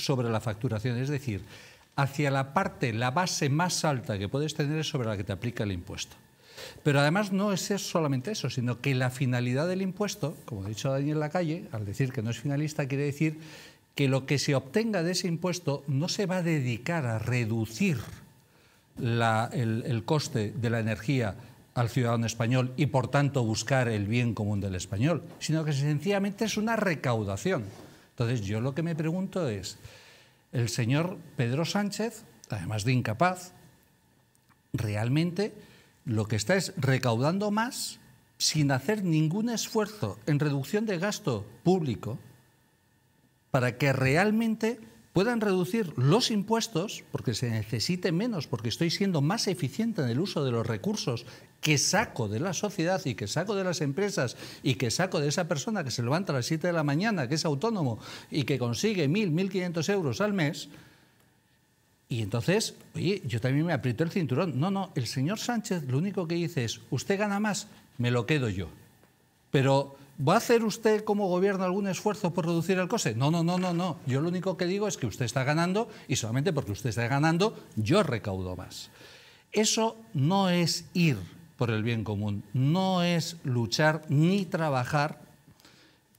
sobre la facturación, es decir, hacia la parte, la base más alta que puedes tener es sobre la que te aplica el impuesto. Pero además no es solamente eso, sino que la finalidad del impuesto, como ha dicho Daniel Lacalle, al decir que no es finalista, quiere decir que lo que se obtenga de ese impuesto no se va a dedicar a reducir el, el coste de la energía al ciudadano español y por tanto buscar el bien común del español, sino que sencillamente es una recaudación. Entonces yo lo que me pregunto es, el señor Pedro Sánchez, además de incapaz, realmente lo que está es recaudando más sin hacer ningún esfuerzo en reducción de gasto público para que realmente puedan reducir los impuestos porque se necesite menos, porque estoy siendo más eficiente en el uso de los recursos que saco de la sociedad y que saco de las empresas y que saco de esa persona que se levanta a las 7 de la mañana, que es autónomo y que consigue 1.000, 1.500 euros al mes. Y entonces, oye, yo también me aprieto el cinturón. No, no, el señor Sánchez lo único que dice es, usted gana más, me lo quedo yo. Pero ¿Va a hacer usted como gobierno algún esfuerzo por reducir el coste? No, no, no, no, no. Yo lo único que digo es que usted está ganando y solamente porque usted está ganando yo recaudo más. Eso no es ir por el bien común, no es luchar ni trabajar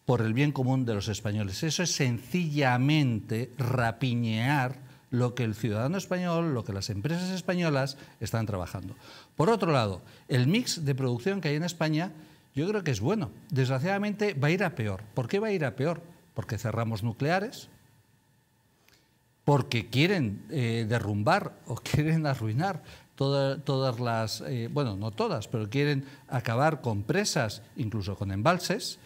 por el bien común de los españoles. Eso es sencillamente rapiñear lo que el ciudadano español, lo que las empresas españolas están trabajando. Por otro lado, el mix de producción que hay en España yo creo que es bueno. Desgraciadamente va a ir a peor. ¿Por qué va a ir a peor? Porque cerramos nucleares, porque quieren eh, derrumbar o quieren arruinar todas las, eh, bueno, no todas, pero quieren acabar con presas, incluso con embalses,